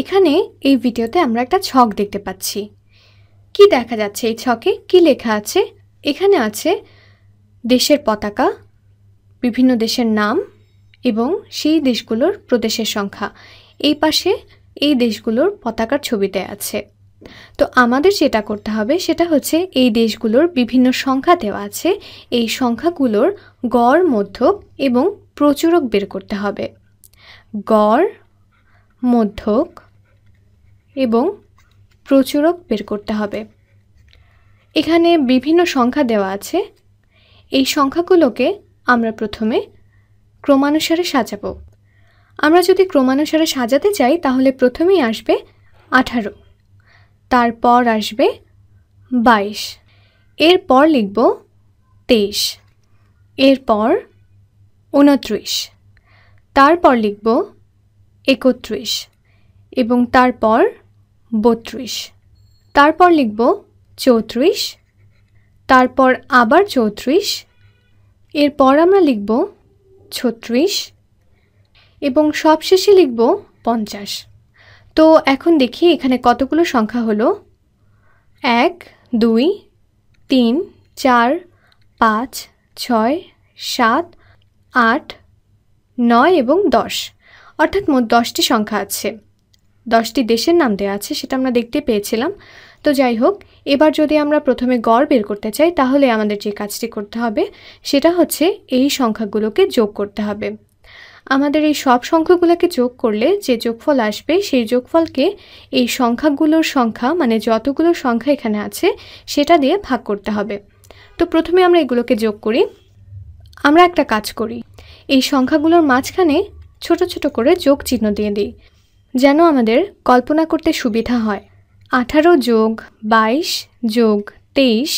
এখানে এই ভিডিওতে আমরা একটা ছক দেখতে পাচ্ছি কি দেখা যাচ্ছে এই ছকে কি লেখা আছে এখানে আছে দেশের পতাকা বিভিন্ন দেশের নাম এবং সেই দেশগুলোর প্রদেশের সংখ্যা এই পাশে এই দেশগুলোর পতাকার ছবিতে আছে তো আমাদের যেটা করতে হবে সেটা হচ্ছে এই দেশগুলোর বিভিন্ন সংখ্যা দেওয়া আছে এই সংখ্যাগুলোর গড় মধ্যক এবং প্রচুরক বের করতে হবে গড় মধ্যক এবং প্রচুরক বের করতে হবে এখানে বিভিন্ন সংখ্যা দেওয়া আছে এই সংখ্যাগুলোকে আমরা প্রথমে ক্রমানুসারে সাজাবো আমরা যদি ক্রমানুসারে সাজাতে চাই তাহলে প্রথমেই আসবে আঠারো তারপর আসবে বাইশ এরপর লিখব তেইশ এরপর উনত্রিশ তারপর লিখব একত্রিশ এবং তারপর বত্রিশ তারপর লিখব চৌত্রিশ তারপর আবার চৌত্রিশ এরপর আমরা লিখব ছত্রিশ এবং সবশেষে লিখব পঞ্চাশ তো এখন দেখি এখানে কতগুলো সংখ্যা হলো এক দুই তিন চার পাঁচ ছয় সাত আট নয় এবং দশ অর্থাৎ মোট দশটি সংখ্যা আছে দশটি দেশের নাম দেওয়া আছে সেটা আমরা দেখতে পেয়েছিলাম তো যাই হোক এবার যদি আমরা প্রথমে গড় বের করতে চাই তাহলে আমাদের যে কাজটি করতে হবে সেটা হচ্ছে এই সংখ্যাগুলোকে যোগ করতে হবে আমাদের এই সব সংখ্যাগুলোকে যোগ করলে যে যোগফল আসবে সেই যোগফলকে এই সংখ্যাগুলোর সংখ্যা মানে যতগুলো সংখ্যা এখানে আছে সেটা দিয়ে ভাগ করতে হবে তো প্রথমে আমরা এগুলোকে যোগ করি আমরা একটা কাজ করি এই সংখ্যাগুলোর মাঝখানে ছোট ছোট করে যোগ চিহ্ন দিয়ে দিই যেন আমাদের কল্পনা করতে সুবিধা হয় আঠারো যোগ বাইশ যোগ তেইশ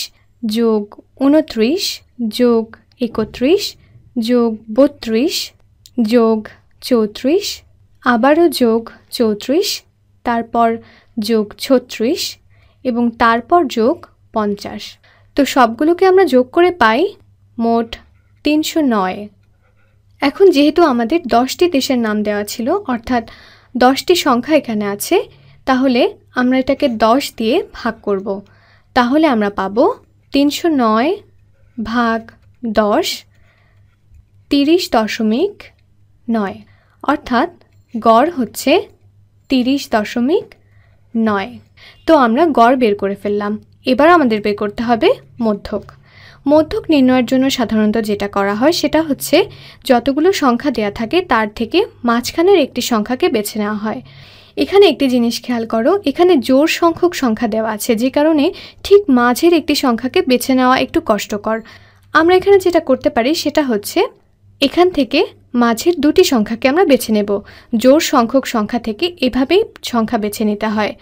যোগ উনত্রিশ যোগ একত্রিশ যোগ বত্রিশ যোগ চৌত্রিশ আবারও যোগ চৌত্রিশ তারপর যোগ ছত্রিশ এবং তারপর যোগ পঞ্চাশ তো সবগুলোকে আমরা যোগ করে পাই মোট তিনশো নয় এখন যেহেতু আমাদের দশটি দেশের নাম দেওয়া ছিল অর্থাৎ দশটি সংখ্যা এখানে আছে তাহলে আমরা এটাকে দশ দিয়ে ভাগ করব। তাহলে আমরা পাব তিনশো নয় ভাগ দশ তিরিশ দশমিক নয় অর্থাৎ গড় হচ্ছে তিরিশ দশমিক নয় তো আমরা গড় বের করে ফেললাম এবার আমাদের বের করতে হবে মধ্যক মধ্যক নির্ণয়ের জন্য সাধারণত যেটা করা হয় সেটা হচ্ছে যতগুলো সংখ্যা দেয়া থাকে তার থেকে মাঝখানের একটি সংখ্যাকে বেছে নেওয়া হয় এখানে একটি জিনিস খেয়াল করো এখানে জোর সংখ্যক সংখ্যা দেওয়া আছে যে কারণে ঠিক মাঝের একটি সংখ্যাকে বেছে নেওয়া একটু কষ্টকর আমরা এখানে যেটা করতে পারি সেটা হচ্ছে এখান থেকে মাঝের দুটি সংখ্যাকে আমরা বেছে নেব জোর সংখ্যক সংখ্যা থেকে এভাবেই সংখ্যা বেছে নিতে হয়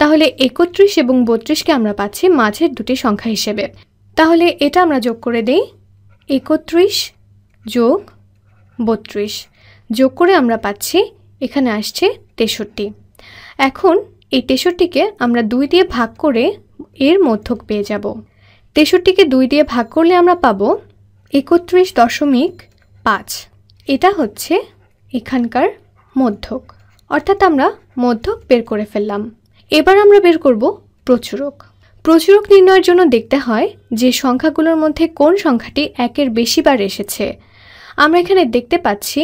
তাহলে একত্রিশ এবং বত্রিশকে আমরা পাচ্ছি মাঝের দুটি সংখ্যা হিসেবে তাহলে এটা আমরা যোগ করে দেই একত্রিশ যোগ বত্রিশ যোগ করে আমরা পাচ্ছি এখানে আসছে তেষট্টি এখন এই তেষট্টিকে আমরা দুই দিয়ে ভাগ করে এর মধ্যক পেয়ে যাব তেষট্টিকে দুই দিয়ে ভাগ করলে আমরা পাবো একত্রিশ দশমিক পাঁচ এটা হচ্ছে এখানকার মধ্যক অর্থাৎ আমরা মধ্যক বের করে ফেললাম এবার আমরা বের করব প্রচুরক প্রচুরক নির্ণয়ের জন্য দেখতে হয় যে সংখ্যাগুলোর মধ্যে কোন সংখ্যাটি একের বেশি বার এসেছে আমরা এখানে দেখতে পাচ্ছি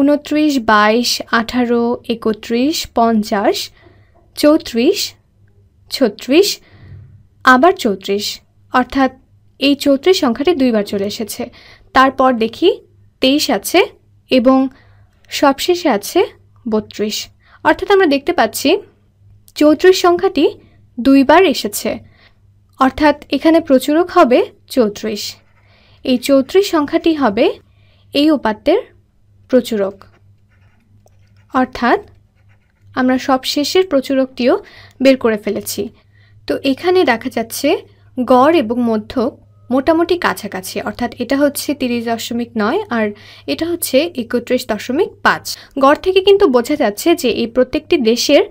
উনত্রিশ বাইশ আঠারো একত্রিশ পঞ্চাশ চৌত্রিশ ছত্রিশ আবার চৌত্রিশ অর্থাৎ এই চৌত্রিশ সংখ্যাটি দুইবার চলে এসেছে তারপর দেখি তেইশ আছে এবং সবশেষে আছে বত্রিশ অর্থাৎ আমরা দেখতে পাচ্ছি চৌত্রিশ সংখ্যাটি দুইবার এসেছে অর্থাৎ এখানে প্রচুরক হবে চৌত্রিশ এই চৌত্রিশ সংখ্যাটি হবে এই উপাত্তের প্রচুরক অর্থাৎ আমরা সব শেষের প্রচুরকটিও বের করে ফেলেছি তো এখানে দেখা যাচ্ছে গড় এবং মধ্যক মোটামুটি কাছাকাছি অর্থাৎ এটা হচ্ছে তিরিশ দশমিক নয় আর এটা হচ্ছে একত্রিশ দশমিক পাঁচ গড় থেকে কিন্তু বোঝা যাচ্ছে যে এই প্রত্যেকটি দেশের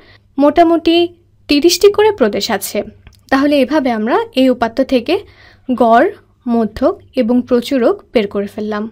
মোটামুটি তিরিশটি করে প্রদেশ আছে তাহলে এভাবে আমরা এই উপাত্ত থেকে গড় মধ্যক এবং প্রচুরক বের করে ফেললাম